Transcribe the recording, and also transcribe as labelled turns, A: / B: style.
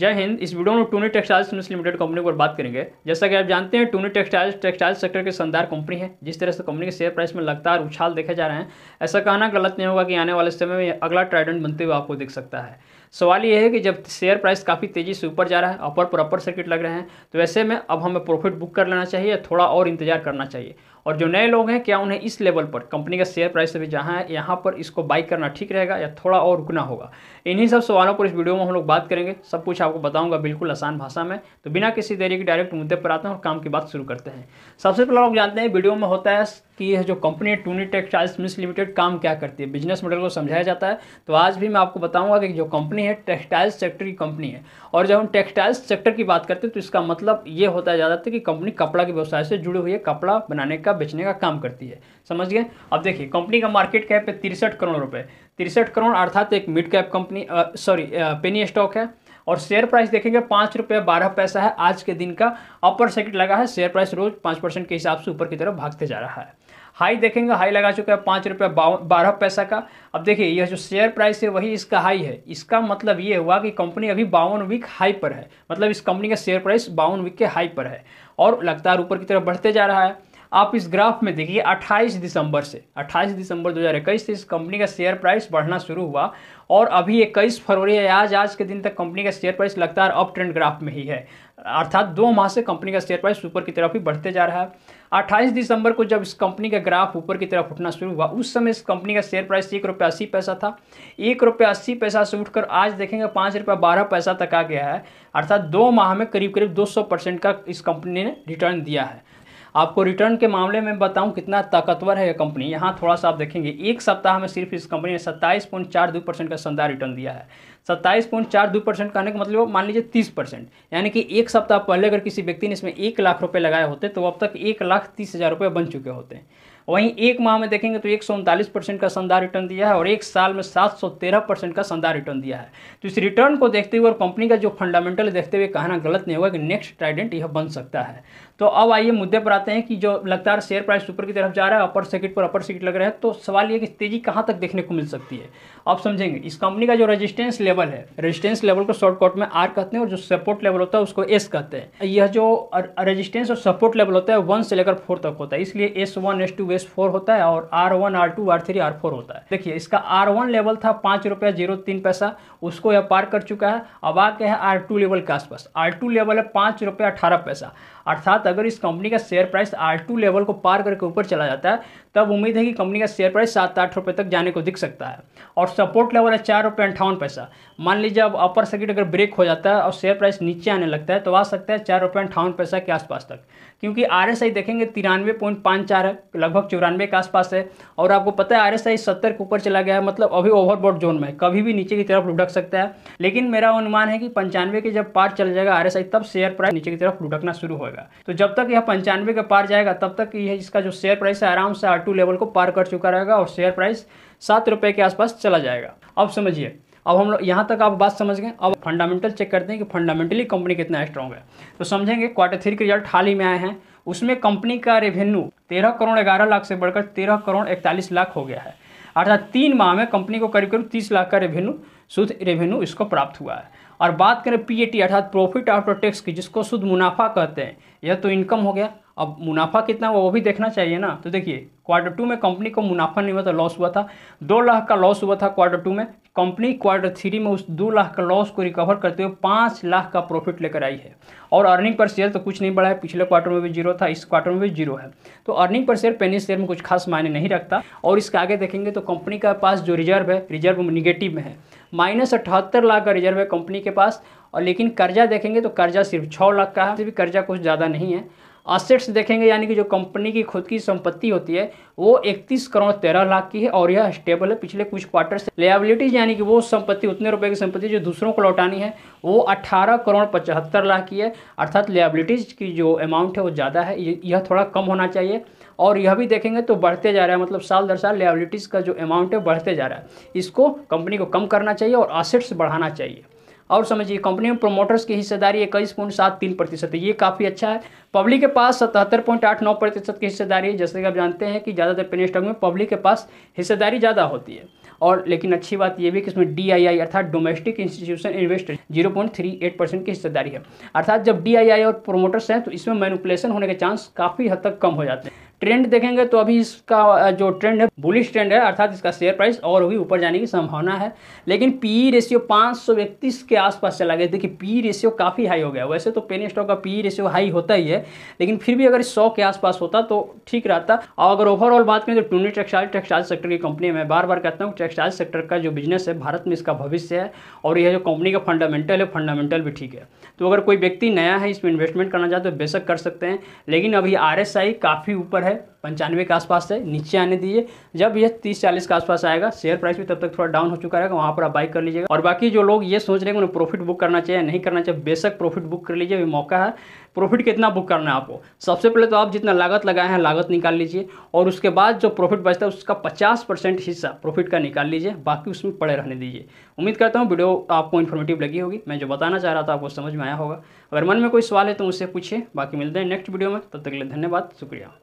A: जय हिंद इस वीडियो में टूनी टेक्सटाइल्स लिमिटेड कंपनी पर बात करेंगे जैसा कि आप जानते हैं टूनी टेक्सटाइल्स टेक्सटाइल सेक्टर के शानदार कंपनी है जिस तरह से कंपनी के शेयर प्राइस में लगातार उछाल देखे जा रहे हैं ऐसा कहना गलत नहीं होगा कि आने वाले समय में अगला ट्राइडेंट बनते हुए आपको दिख सकता है सवाल यह है कि जब शेयर प्राइस काफ़ी तेज़ी से ऊपर जा रहा है अपर पर अपर सर्किट लग रहे हैं तो ऐसे में अब हमें प्रॉफिट बुक कर लेना चाहिए या थोड़ा और इंतजार करना चाहिए और जो नए लोग हैं क्या उन्हें इस लेवल पर कंपनी का शेयर प्राइस अभी जहाँ है यहाँ पर इसको बाई करना ठीक रहेगा या थोड़ा और रुकना होगा इन्हीं सब सवालों पर इस वीडियो में हम लोग बात करेंगे सब कुछ आपको बताऊंगा बिल्कुल आसान भाषा में तो बिना किसी देरी के डायरेक्ट मुद्दे पर आते हैं और काम की बात शुरू करते हैं सबसे पहले लोग जानते हैं वीडियो में होता है कि यह जो company Tuni textiles mills limited काम क्या करती है बिजनेस मॉडल को समझाया जाता है तो आज भी मैं आपको बताऊंगा कि जो कंपनी है टेक्सटाइल्स सेक्टर की कंपनी है और जब हम टेक्सटाइल्स सेक्टर की बात करते हैं तो इसका मतलब ये होता है ज़्यादातर कि कंपनी कपड़ा के व्यवसाय से जुड़ी हुई है कपड़ा बनाने का का बेचने का काम करती है समझ गए अब देखिए कंपनी का मार्केट कैप है तिरसठ करोड़ रुपए तिरसठ करोड़ अर्थात एक mid cap company sorry penny stock है और शेयर प्राइस देखेंगे पाँच रुपये बारह पैसा है आज के दिन का अपर सर्किट लगा है शेयर प्राइस रोज पाँच परसेंट के हिसाब से ऊपर की तरफ भागते जा रहा है हाई देखेंगे हाई लगा चुका है पाँच रुपये बारह पैसा का अब देखिए यह जो शेयर प्राइस है वही इसका हाई है इसका मतलब ये हुआ कि कंपनी अभी बावन वीक हाई पर है मतलब इस कंपनी का शेयर प्राइस बावन वीक के हाई पर है और लगातार ऊपर की तरफ बढ़ते जा रहा है आप इस ग्राफ में देखिए 28 दिसंबर से 28 दिसंबर 2021 से इस कंपनी का शेयर प्राइस बढ़ना शुरू हुआ और अभी 21 फरवरी है आज आज के दिन तक कंपनी का शेयर प्राइस लगातार अप ट्रेंड ग्राफ में ही है अर्थात दो माह से कंपनी का शेयर प्राइस ऊपर की तरफ ही बढ़ते जा रहा है 28 दिसंबर को जब इस कंपनी का ग्राफ ऊपर की तरफ उठना शुरू हुआ उस समय इस कंपनी का शेयर प्राइस एक रुपये अस्सी पैसा था एक रुपये अस्सी पैसा से उठकर आज देखेंगे पाँच रुपये बारह पैसा तक आ गया है अर्थात दो माह में करीब करीब 200 परसेंट का इस कंपनी ने रिटर्न दिया है आपको रिटर्न के मामले में बताऊं कितना ताकतवर है यह कंपनी यहाँ थोड़ा सा आप देखेंगे एक सप्ताह में सिर्फ इस कंपनी ने सत्ताईस पॉइंट चार दो परसेंट का शानदार रिटर्न दिया है सत्ताईस पॉइंट चार दो परसेंट कहने का मतलब मान लीजिए तीस परसेंट यानी कि एक सप्ताह पहले अगर किसी व्यक्ति ने इसमें एक लाख रुपये लगाए होते तो अब तक एक लाख तीस हज़ार रुपये बन चुके होते हैं वहीं एक माह में देखेंगे तो एक परसेंट का शानदार रिटर्न दिया है और एक साल में 713 परसेंट का शानदार रिटर्न दिया है तो इस रिटर्न को देखते हुए और कंपनी का जो फंडामेंटल देखते हुए कहना गलत नहीं होगा कि नेक्स्ट ट्राइडेंट यह बन सकता है तो अब आइए मुद्दे पर आते हैं कि जो लगातार शेयर प्राइस ऊपर की तरफ जा रहा है अपर सर्किट पर अपर सर्किट लग रहा है तो सवाल यह कि तेजी कहाँ तक देखने को मिल सकती है आप समझेंगे इस कंपनी का जो रजिस्टेंस लेवल है रजिस्टेंस लेवल को शॉर्टकट में आर कहते हैं और जो सपोर्ट लेवल होता है उसको एस कहते हैं यह जो रजिस्टेंस और सपोर्ट लेवल होता है वन से लेकर फोर तक होता है इसलिए S one S two S S four होता है और R one R two R three R four होता है देखिए इसका आर वन लेवल था पाँच रुपया जीरो तीन पैसा उसको यह पार कर चुका है अब आके है आर टू लेवल के आसपास आर टू लेवल है पाँच रुपया अठारह पैसा अर्थात अगर इस कंपनी का share price R two level को पार करके ऊपर चला जाता है तब उम्मीद है कि कंपनी का शेयर प्राइस सात आठ रुपये तक जाने को दिख सकता है और सपोर्ट लेवल है चार रुपये अंठावन पैसा मान लीजिए अब अपर सर्किट अगर ब्रेक हो जाता है और शेयर प्राइस नीचे आने लगता है तो आ सकता है चार रुपये अंठावन पैसा के आसपास तक क्योंकि आर देखेंगे तिरानवे पॉइंट पाँच चार है लगभग चौरानवे के आसपास है और आपको पता है आर एस आई सत्तर के ऊपर चला गया है मतलब अभी ओवरबोर्ड जोन में कभी भी नीचे की तरफ लुढ़क सकता है लेकिन मेरा अनुमान है कि पंचानवे के जब पार चल जाएगा आर एस आई तब शेयर प्राइस नीचे की तरफ लुढ़कना शुरू होगा तो जब तक यह पंचानवे का पार जाएगा तब तक यह इसका जो शेयर प्राइस है आराम से आर टू लेवल को पार कर चुका रहेगा और शेयर प्राइस सात रुपये के आसपास चला जाएगा अब समझिए अब हम लोग यहाँ तक आप बात समझ गए अब फंडामेंटल चेक करते हैं कि फंडामेंटली कंपनी कितना स्ट्रॉन्ग है तो समझेंगे क्वार्टर थ्री के रिजल्ट हाल ही में आए हैं उसमें कंपनी का रेवेन्यू तेरह करोड़ ग्यारह लाख से बढ़कर तेरह करोड़ इकतालीस लाख हो गया है अर्थात तीन माह में कंपनी को करीब करीब तीस लाख का रेवेन्यू शुद्ध रेवेन्यू इसको प्राप्त हुआ है और बात करें पी अर्थात प्रॉफिट आफ्टर टैक्स की जिसको शुद्ध मुनाफा कहते हैं यह तो इनकम हो गया अब मुनाफा कितना हुआ वो भी देखना चाहिए ना तो देखिए क्वार्टर टू में कंपनी को मुनाफा नहीं हुआ था लॉस हुआ था दो लाख का लॉस हुआ था क्वार्टर टू में कंपनी क्वार्टर थ्री में उस दो लाख का लॉस को रिकवर करते हुए पाँच लाख का प्रॉफिट लेकर आई है और अर्निंग पर शेयर तो कुछ नहीं बढ़ा है पिछले क्वार्टर में भी जीरो था इस क्वार्टर में भी जीरो है तो अर्निंग पर शेयर पेनी शेयर में कुछ खास मायने नहीं रखता और इसके आगे देखेंगे तो कंपनी का पास जो रिजर्व है रिजर्व निगेटिव में है माइनस अठहत्तर लाख का रिजर्व है कंपनी के पास और लेकिन कर्जा देखेंगे तो कर्जा सिर्फ छः लाख का है भी कर्जा कुछ ज़्यादा नहीं है असेट्स देखेंगे यानी कि जो कंपनी की खुद की संपत्ति होती है वो इकतीस करोड़ तेरह लाख की है और यह स्टेबल है पिछले कुछ क्वार्टर से लेबिलिटीज यानी कि वो संपत्ति उतने रुपए की संपत्ति जो दूसरों को लौटानी है वो 18 करोड़ पचहत्तर लाख की है अर्थात लेबिलिटीज की जो अमाउंट है वो ज़्यादा है यह थोड़ा कम होना चाहिए और यह भी देखेंगे तो बढ़ते जा रहा है मतलब साल दर साल लेबिलिटीज़ का जो अमाउंट है बढ़ते जा रहा है इसको कंपनी को कम करना चाहिए और असेट्स बढ़ाना चाहिए और समझिए कंपनी में प्रोमोटर्स की हिस्सेदारी इक्कीस पॉइंट सात तीन प्रतिशत है ये काफ़ी अच्छा है पब्लिक के पास सतहत्तर पॉइंट आठ नौ प्रतिशत की हिस्सेदारी है जैसे कि आप जानते हैं कि ज़्यादातर पेन स्टॉक में पब्लिक के पास हिस्सेदारी ज़्यादा होती है और लेकिन अच्छी बात यह भी कि इसमें डी आई आई अर्थात domestic institution investor zero point three eight percent की हिस्सेदारी है अर्थात जब डी आई आई और प्रोमोटर्स हैं तो इसमें मैनुपुलेशन होने के चांस काफ़ी हद तक कम हो जाते हैं ट्रेंड देखेंगे तो अभी इसका जो ट्रेंड है बुलिश ट्रेंड है अर्थात इसका शेयर प्राइस और भी ऊपर जाने की संभावना है लेकिन पी रेशियो e पाँच के आसपास चला गया देखिए पी रेशियो काफ़ी हाई हो गया वैसे तो पेन स्टॉक का पी रेशियो हाई होता ही है लेकिन फिर भी अगर सौ के आसपास होता तो ठीक रहता और अगर ओवरऑल बात करें तो टूनी टेक्सटाइल टेक्सटाइल सेक्टर की कंपनी मैं बार बार कहता हूँ टेक्सटाइल सेक्टर का जो बिजनेस है भारत में इसका भविष्य है और यह जो कंपनी का फंडामेंटल है फंडामेंटल भी ठीक है तो अगर कोई व्यक्ति नया है इसमें इन्वेस्टमेंट करना चाहते तो बेशक कर सकते हैं लेकिन अभी आर काफ़ी ऊपर है है पंचानवे के आसपास से नीचे आने दीजिए जब यह तीस चालीस के आसपास आएगा शेयर प्राइस भी तब तक थोड़ा डाउन हो चुका रहेगा वहाँ पर आप बाई कर लीजिएगा और बाकी जो लोग ये सोच रहे हैं उन्हें प्रॉफिट बुक करना चाहिए नहीं करना चाहिए बेशक प्रॉफिट बुक कर लीजिए अभी मौका है प्रॉफिट कितना बुक करना है आपको सबसे पहले तो आप जितना लागत लगाए हैं लागत निकाल लीजिए और उसके बाद जो प्रॉफिट बचता है उसका पचास हिस्सा प्रॉफिट का निकाल लीजिए बाकी उसमें पड़े रहने दीजिए उम्मीद करता हूँ वीडियो आपको इन्फॉर्मेटिव लगी होगी मैं जो बताना चाह रहा था आपको समझ में आया होगा अगर मन में कोई सवाल है तो मुझसे पूछिए बाकी मिलते हैं नेक्स्ट वीडियो में तब तक के लिए धन्यवाद शुक्रिया